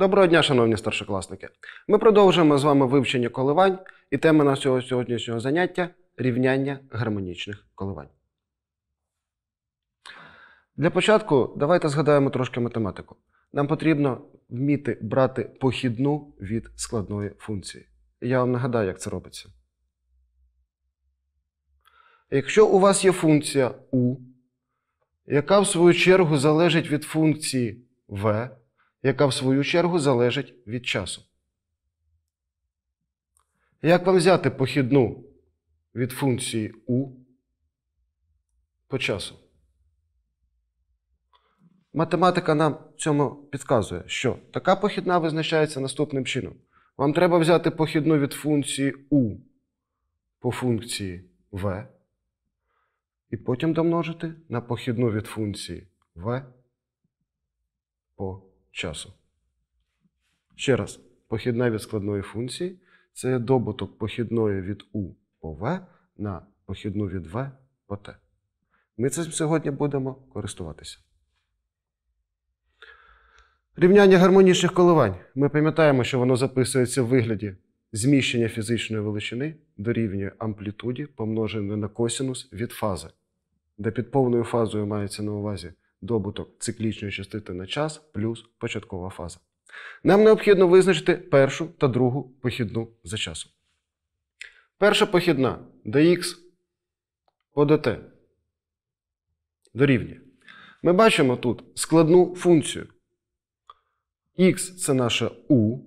Доброго дня, шановні старшокласники! Ми продовжуємо з вами вивчення коливань і тема нашого сьогоднішнього заняття рівняння гармонічних коливань. Для початку давайте згадаємо трошки математику. Нам потрібно вміти брати похідну від складної функції. я вам нагадаю, як це робиться. Якщо у вас є функція u, яка в свою чергу залежить від функції v, яка в свою чергу залежить від часу. Як вам взяти похідну від функції У по часу? Математика нам цьому підказує, що така похідна визначається наступним чином. Вам треба взяти похідну від функції У по функції В, і потім домножити на похідну від функції В по часу. Ще раз, похідна від складної функції це добуток похідної від У по В на похідну від В по Т. Ми цим сьогодні будемо користуватися. Рівняння гармонічних коливань. Ми пам'ятаємо, що воно записується в вигляді зміщення фізичної величини дорівнює амплітуді помножене на косінус від фази, де під повною фазою мається на увазі добуток циклічної частити на час плюс початкова фаза. Нам необхідно визначити першу та другу похідну за часом. Перша похідна dx по dt дорівнює. Ми бачимо тут складну функцію. Х це наше у,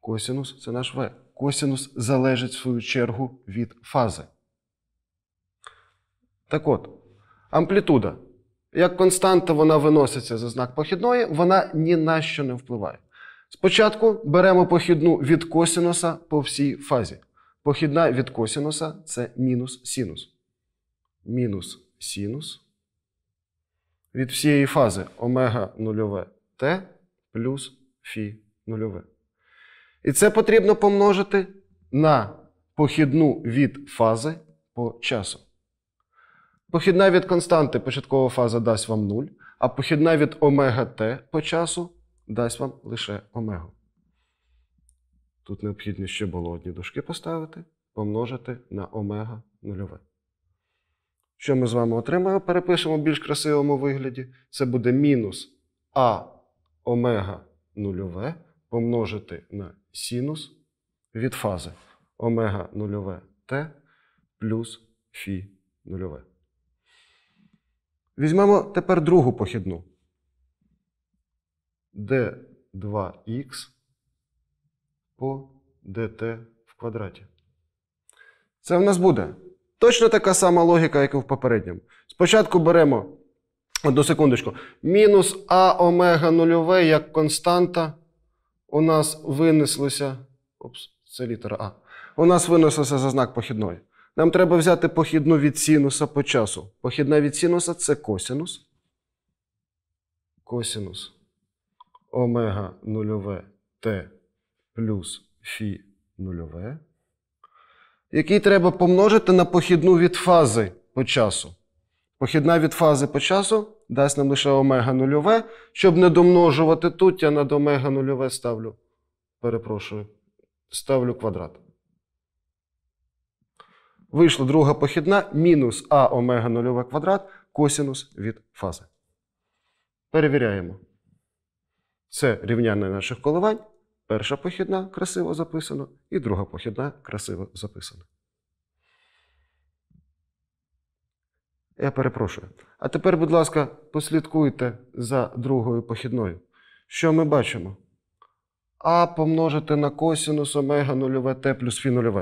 косінус це наш В. Косінус залежить в свою чергу від фази. Так от, амплітуда як константа вона виноситься за знак похідної, вона ні на що не впливає. Спочатку беремо похідну від косінуса по всій фазі. Похідна від косінуса це мінус синус. Мінус синус від всієї фази омега нульове Т плюс Фі нульове. І це потрібно помножити на похідну від фази по часу. Похідна від константи початкова фаза дасть вам 0, а похідна від омега Т по часу дасть вам лише омегу. Тут необхідно ще було одні дужки поставити, помножити на омега нульове. Що ми з вами отримаємо? Перепишемо в більш красивому вигляді. Це буде мінус А омега нульове помножити на синус від фази омега нульове Т плюс Фі нульове. Візьмемо тепер другу похідну. d 2 x по dt в квадраті. Це в нас буде точно така сама логіка, як і в попередньому. Спочатку беремо, одну секундочку, мінус а омега нульове як константа. У нас винеслося. Опс, це літера А. У нас винеслося за знак похідної. Нам треба взяти похідну від синуса по часу. Похідна від синуса це косинус. Косинус омега нульове Т плюс Фі нульове. Який треба помножити на похідну від фази по часу. Похідна від фази по часу дасть нам лише омега нульове. Щоб не домножувати тут, я над омега нульове ставлю. Перепрошую, ставлю квадрат. Вийшла друга похідна мінус А омега 0 квадрат косінус від фази. Перевіряємо. Це рівняння наших коливань. Перша похідна красиво записана і друга похідна красиво записана. Я перепрошую. А тепер, будь ласка, послідкуйте за другою похідною. Що ми бачимо? А помножити на косінус омега 0 Т плюс фі 0.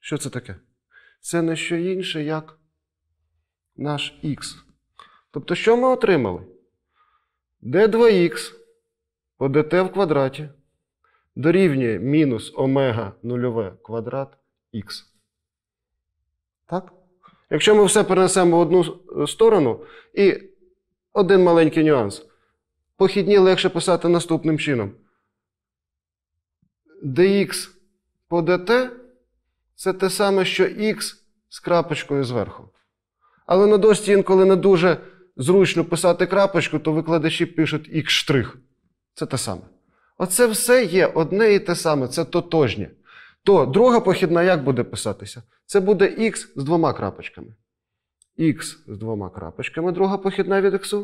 Що це таке? це не що інше, як наш Х. Тобто, що ми отримали? d2х по dt в квадраті дорівнює мінус омега нульове квадрат х. Так? Якщо ми все перенесемо в одну е, сторону, і один маленький нюанс. Похідні легше писати наступним чином. dx по dt це те саме, що Х з крапочкою зверху. Але на дості інколи не дуже зручно писати крапочку, то викладачі пишуть Х штрих. Це те саме. Оце все є одне і те саме, це тотожнє. То друга похідна як буде писатися? Це буде Х з двома крапочками. Х з двома крапочками, друга похідна від х,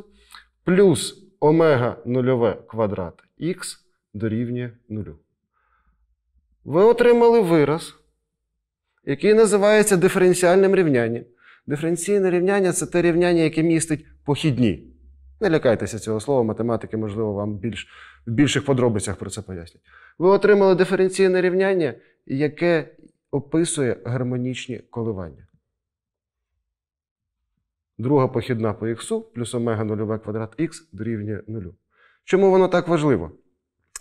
плюс омега нульове квадрат х дорівнює нулю. Ви отримали вираз який називається диференціальним рівнянням. Диференційне рівняння це те рівняння, яке містить похідні. Не лякайтеся цього слова, математики, можливо, вам більш, в більших подробицях про це пояснять. Ви отримали диференційне рівняння, яке описує гармонічні коливання. Друга похідна по х плюс омега 0 квадрат х дорівнює 0. Чому воно так важливо?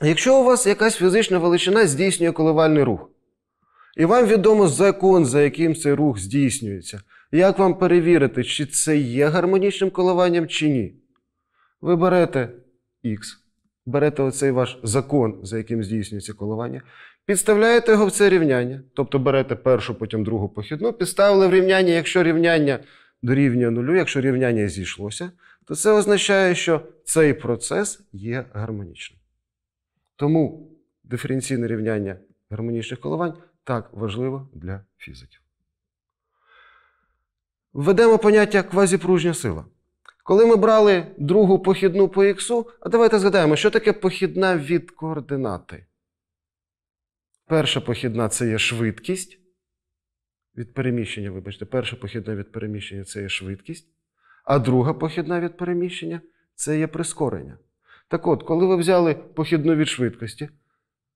Якщо у вас якась фізична величина здійснює коливальний рух, і вам відомо закон, за яким цей рух здійснюється. Як вам перевірити, чи це є гармонічним коливанням, чи ні? Ви берете X, берете оцей ваш закон, за яким здійснюється коливання, підставляєте його в це рівняння, тобто берете першу, потім другу похідну, підставили в рівняння, якщо рівняння дорівнює нулю, якщо рівняння зійшлося, то це означає, що цей процес є гармонічним. Тому диференційне рівняння гармонічних коливань так важливо для фізиків. Введемо поняття квазіпружня сила. Коли ми брали другу похідну по іксу, а давайте згадаємо, що таке похідна від координати. Перша похідна це є швидкість. Від переміщення, вибачте, перша похідна від переміщення це є швидкість. А друга похідна від переміщення це є прискорення. Так от, коли ви взяли похідну від швидкості,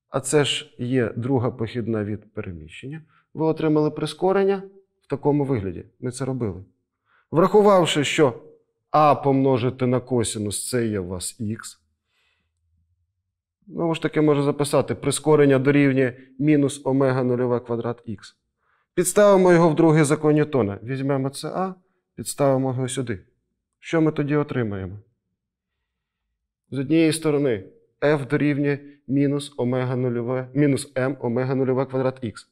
а це ж є друга похідна від переміщення, ви отримали прискорення в такому вигляді. Ми це робили. Врахувавши, що А помножити на косінус це є у вас Х. Знову ж таки, можу записати прискорення дорівнює мінус омега 0 квадрат Х. Підставимо його в другий закон Ньютона. Візьмемо це А, підставимо його сюди. Що ми тоді отримаємо? З однієї сторони f дорівнює мінус омега нульове, мінус m омега нульове квадрат х.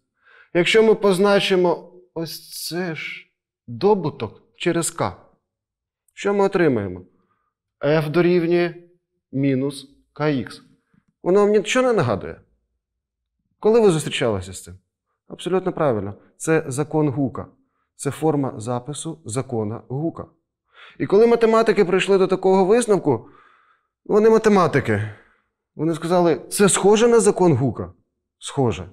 Якщо ми позначимо ось це ж добуток через k, що ми отримаємо? f дорівнює мінус kx. Воно вам нічого не нагадує? Коли ви зустрічалися з цим? Абсолютно правильно. Це закон гука. Це форма запису закона гука. І коли математики прийшли до такого висновку, вони математики. Вони сказали, це схоже на закон Гука? Схоже.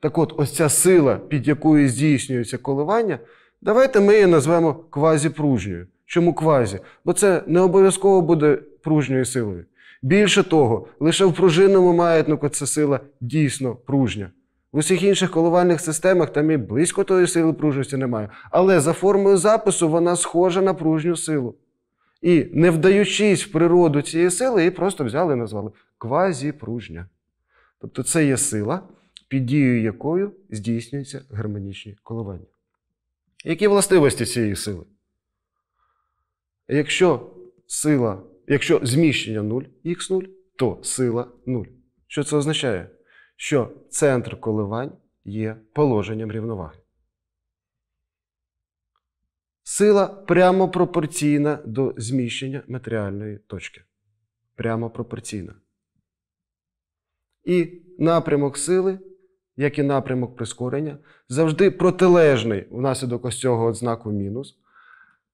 Так от, ось ця сила, під якою здійснюється коливання, давайте ми її назвемо квазіпружньою. Чому квазі? Бо це не обов'язково буде пружньою силою. Більше того, лише в пружинному маятнику ця сила дійсно пружня. В усіх інших коливальних системах там і близько тої сили пружності немає. Але за формою запису вона схожа на пружню силу. І, не вдаючись в природу цієї сили, її просто взяли і назвали квазіпружня. Тобто це є сила, під дією якою здійснюються гармонічні коливання. Які властивості цієї сили? Якщо сила, якщо зміщення 0, х0, то сила 0. Що це означає? Що центр коливань є положенням рівноваги. Сила прямо пропорційна до зміщення матеріальної точки. Прямо пропорційна. І напрямок сили, як і напрямок прискорення, завжди протилежний внаслідок ось цього знаку мінус,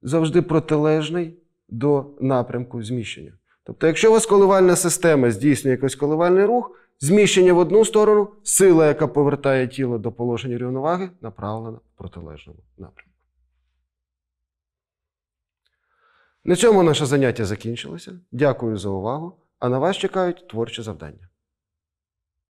завжди протилежний до напрямку зміщення. Тобто, якщо у вас коливальна система здійснює якийсь коливальний рух, зміщення в одну сторону, сила, яка повертає тіло до положення рівноваги, направлена в протилежному напрямку. На цьому наше заняття закінчилося. Дякую за увагу. А на вас чекають творчі завдання.